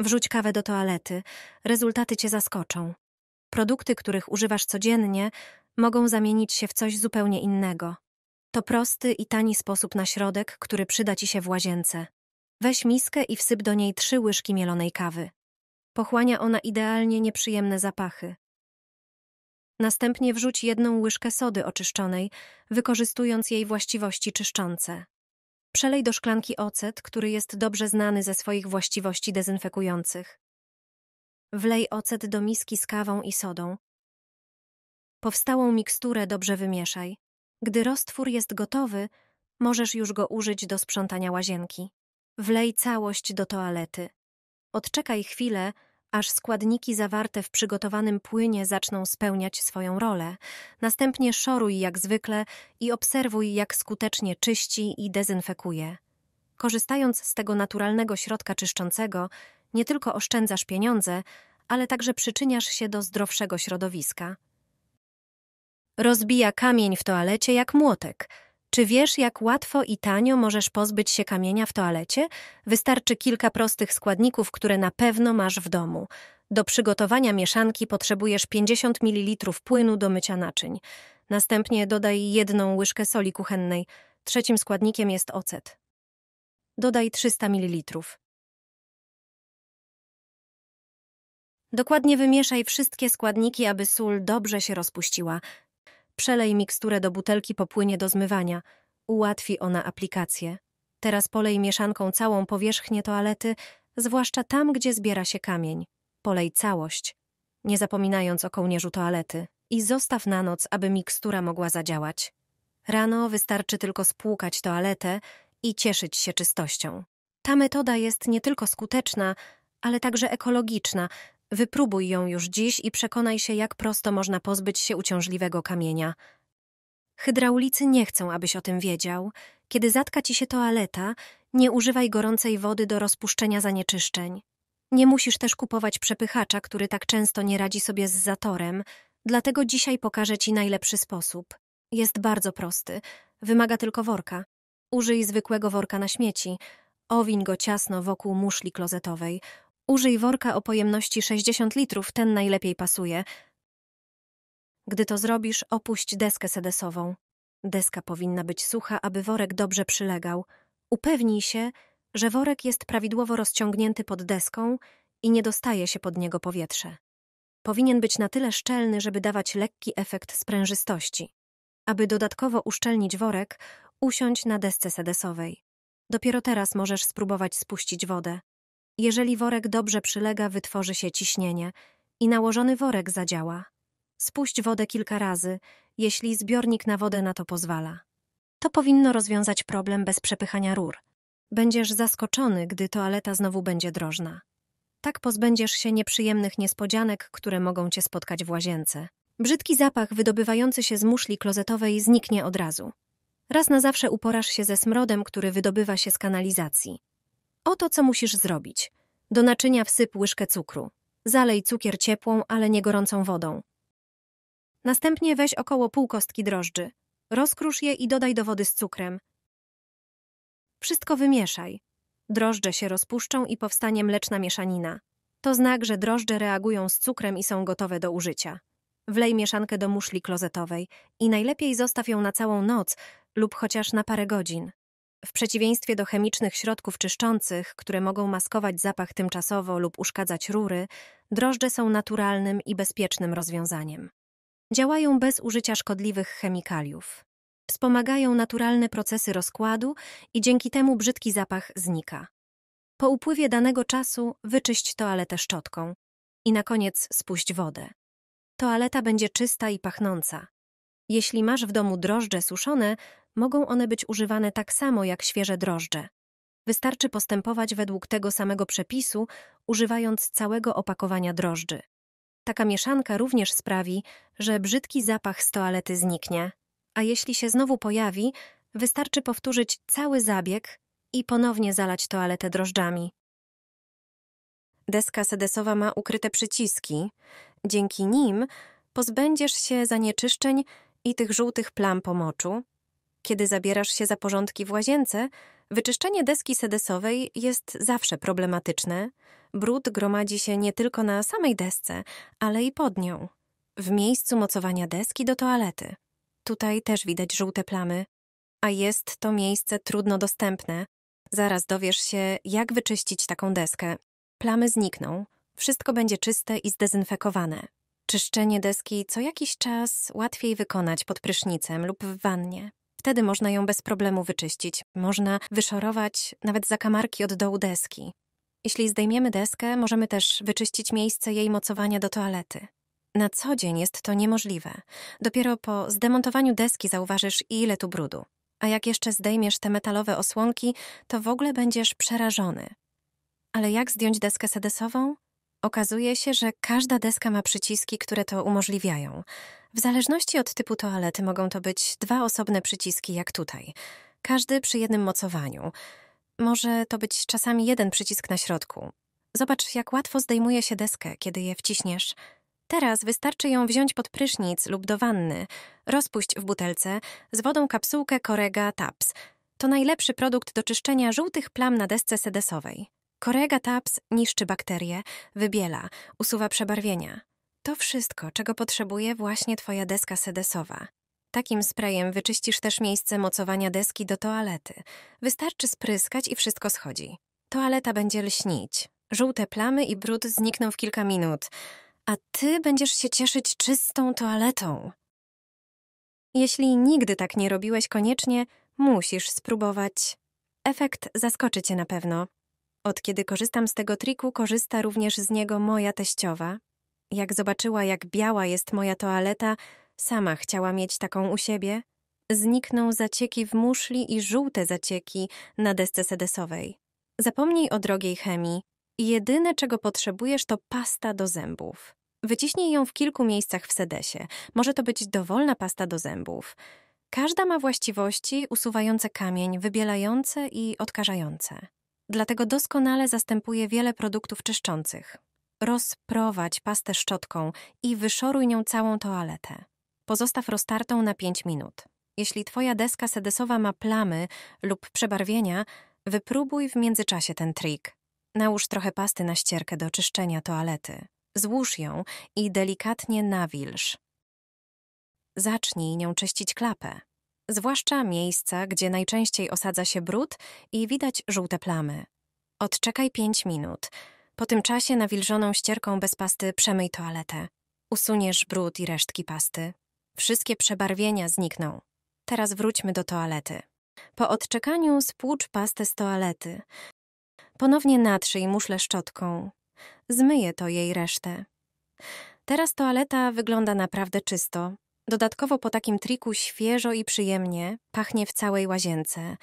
Wrzuć kawę do toalety, rezultaty cię zaskoczą. Produkty, których używasz codziennie, mogą zamienić się w coś zupełnie innego. To prosty i tani sposób na środek, który przyda ci się w łazience. Weź miskę i wsyp do niej trzy łyżki mielonej kawy. Pochłania ona idealnie nieprzyjemne zapachy. Następnie wrzuć jedną łyżkę sody oczyszczonej, wykorzystując jej właściwości czyszczące. Przelej do szklanki ocet, który jest dobrze znany ze swoich właściwości dezynfekujących. Wlej ocet do miski z kawą i sodą. Powstałą miksturę dobrze wymieszaj. Gdy roztwór jest gotowy, możesz już go użyć do sprzątania łazienki. Wlej całość do toalety. Odczekaj chwilę, aż składniki zawarte w przygotowanym płynie zaczną spełniać swoją rolę. Następnie szoruj jak zwykle i obserwuj, jak skutecznie czyści i dezynfekuje. Korzystając z tego naturalnego środka czyszczącego, nie tylko oszczędzasz pieniądze, ale także przyczyniasz się do zdrowszego środowiska. Rozbija kamień w toalecie jak młotek – czy wiesz, jak łatwo i tanio możesz pozbyć się kamienia w toalecie? Wystarczy kilka prostych składników, które na pewno masz w domu. Do przygotowania mieszanki potrzebujesz 50 ml płynu do mycia naczyń. Następnie dodaj jedną łyżkę soli kuchennej. Trzecim składnikiem jest ocet. Dodaj 300 ml. Dokładnie wymieszaj wszystkie składniki, aby sól dobrze się rozpuściła. Przelej miksturę do butelki popłynie do zmywania. Ułatwi ona aplikację. Teraz polej mieszanką całą powierzchnię toalety, zwłaszcza tam, gdzie zbiera się kamień. Polej całość, nie zapominając o kołnierzu toalety. I zostaw na noc, aby mikstura mogła zadziałać. Rano wystarczy tylko spłukać toaletę i cieszyć się czystością. Ta metoda jest nie tylko skuteczna, ale także ekologiczna, Wypróbuj ją już dziś i przekonaj się, jak prosto można pozbyć się uciążliwego kamienia. Hydraulicy nie chcą, abyś o tym wiedział. Kiedy zatka ci się toaleta, nie używaj gorącej wody do rozpuszczenia zanieczyszczeń. Nie musisz też kupować przepychacza, który tak często nie radzi sobie z zatorem, dlatego dzisiaj pokażę ci najlepszy sposób. Jest bardzo prosty, wymaga tylko worka. Użyj zwykłego worka na śmieci. Owin go ciasno wokół muszli klozetowej, Użyj worka o pojemności 60 litrów, ten najlepiej pasuje. Gdy to zrobisz, opuść deskę sedesową. Deska powinna być sucha, aby worek dobrze przylegał. Upewnij się, że worek jest prawidłowo rozciągnięty pod deską i nie dostaje się pod niego powietrze. Powinien być na tyle szczelny, żeby dawać lekki efekt sprężystości. Aby dodatkowo uszczelnić worek, usiądź na desce sedesowej. Dopiero teraz możesz spróbować spuścić wodę. Jeżeli worek dobrze przylega, wytworzy się ciśnienie i nałożony worek zadziała. Spuść wodę kilka razy, jeśli zbiornik na wodę na to pozwala. To powinno rozwiązać problem bez przepychania rur. Będziesz zaskoczony, gdy toaleta znowu będzie drożna. Tak pozbędziesz się nieprzyjemnych niespodzianek, które mogą cię spotkać w łazience. Brzydki zapach wydobywający się z muszli klozetowej zniknie od razu. Raz na zawsze uporasz się ze smrodem, który wydobywa się z kanalizacji. Oto co musisz zrobić. Do naczynia wsyp łyżkę cukru. Zalej cukier ciepłą, ale nie gorącą wodą. Następnie weź około pół kostki drożdży. Rozkrusz je i dodaj do wody z cukrem. Wszystko wymieszaj. Drożdże się rozpuszczą i powstanie mleczna mieszanina. To znak, że drożdże reagują z cukrem i są gotowe do użycia. Wlej mieszankę do muszli klozetowej i najlepiej zostaw ją na całą noc lub chociaż na parę godzin. W przeciwieństwie do chemicznych środków czyszczących, które mogą maskować zapach tymczasowo lub uszkadzać rury, drożdże są naturalnym i bezpiecznym rozwiązaniem. Działają bez użycia szkodliwych chemikaliów. Wspomagają naturalne procesy rozkładu i dzięki temu brzydki zapach znika. Po upływie danego czasu wyczyść toaletę szczotką i na koniec spuść wodę. Toaleta będzie czysta i pachnąca. Jeśli masz w domu drożdże suszone, mogą one być używane tak samo jak świeże drożdże. Wystarczy postępować według tego samego przepisu, używając całego opakowania drożdży. Taka mieszanka również sprawi, że brzydki zapach z toalety zniknie, a jeśli się znowu pojawi, wystarczy powtórzyć cały zabieg i ponownie zalać toaletę drożdżami. Deska sedesowa ma ukryte przyciski. Dzięki nim pozbędziesz się zanieczyszczeń i tych żółtych plam po moczu, kiedy zabierasz się za porządki w łazience, wyczyszczenie deski sedesowej jest zawsze problematyczne. Brud gromadzi się nie tylko na samej desce, ale i pod nią. W miejscu mocowania deski do toalety. Tutaj też widać żółte plamy, a jest to miejsce trudno dostępne. Zaraz dowiesz się, jak wyczyścić taką deskę. Plamy znikną, wszystko będzie czyste i zdezynfekowane. Czyszczenie deski co jakiś czas łatwiej wykonać pod prysznicem lub w wannie. Wtedy można ją bez problemu wyczyścić. Można wyszorować nawet zakamarki od dołu deski. Jeśli zdejmiemy deskę, możemy też wyczyścić miejsce jej mocowania do toalety. Na co dzień jest to niemożliwe. Dopiero po zdemontowaniu deski zauważysz, ile tu brudu. A jak jeszcze zdejmiesz te metalowe osłonki, to w ogóle będziesz przerażony. Ale jak zdjąć deskę sedesową? Okazuje się, że każda deska ma przyciski, które to umożliwiają. W zależności od typu toalety mogą to być dwa osobne przyciski, jak tutaj, każdy przy jednym mocowaniu. Może to być czasami jeden przycisk na środku. Zobacz, jak łatwo zdejmuje się deskę, kiedy je wciśniesz. Teraz wystarczy ją wziąć pod prysznic lub do wanny, rozpuść w butelce z wodą kapsułkę Corega Taps. To najlepszy produkt do czyszczenia żółtych plam na desce sedesowej. Korega Taps niszczy bakterie, wybiela, usuwa przebarwienia. To wszystko, czego potrzebuje właśnie Twoja deska sedesowa. Takim sprayem wyczyścisz też miejsce mocowania deski do toalety. Wystarczy spryskać i wszystko schodzi. Toaleta będzie lśnić. Żółte plamy i brud znikną w kilka minut, a ty będziesz się cieszyć czystą toaletą. Jeśli nigdy tak nie robiłeś koniecznie, musisz spróbować. Efekt zaskoczy cię na pewno. Od kiedy korzystam z tego triku, korzysta również z niego moja teściowa. Jak zobaczyła, jak biała jest moja toaleta, sama chciała mieć taką u siebie. Znikną zacieki w muszli i żółte zacieki na desce sedesowej. Zapomnij o drogiej chemii. Jedyne, czego potrzebujesz, to pasta do zębów. Wyciśnij ją w kilku miejscach w sedesie. Może to być dowolna pasta do zębów. Każda ma właściwości usuwające kamień, wybielające i odkażające. Dlatego doskonale zastępuje wiele produktów czyszczących. Rozprowadź pastę szczotką i wyszoruj nią całą toaletę. Pozostaw roztartą na 5 minut. Jeśli twoja deska sedesowa ma plamy lub przebarwienia, wypróbuj w międzyczasie ten trik. Nałóż trochę pasty na ścierkę do czyszczenia toalety. Złóż ją i delikatnie nawilż. Zacznij nią czyścić klapę zwłaszcza miejsca, gdzie najczęściej osadza się brud i widać żółte plamy. Odczekaj 5 minut. Po tym czasie nawilżoną ścierką bez pasty przemyj toaletę. Usuniesz brud i resztki pasty. Wszystkie przebarwienia znikną. Teraz wróćmy do toalety. Po odczekaniu spłucz pastę z toalety. Ponownie natrzyj muszle szczotką. Zmyje to jej resztę. Teraz toaleta wygląda naprawdę czysto, Dodatkowo po takim triku świeżo i przyjemnie pachnie w całej łazience.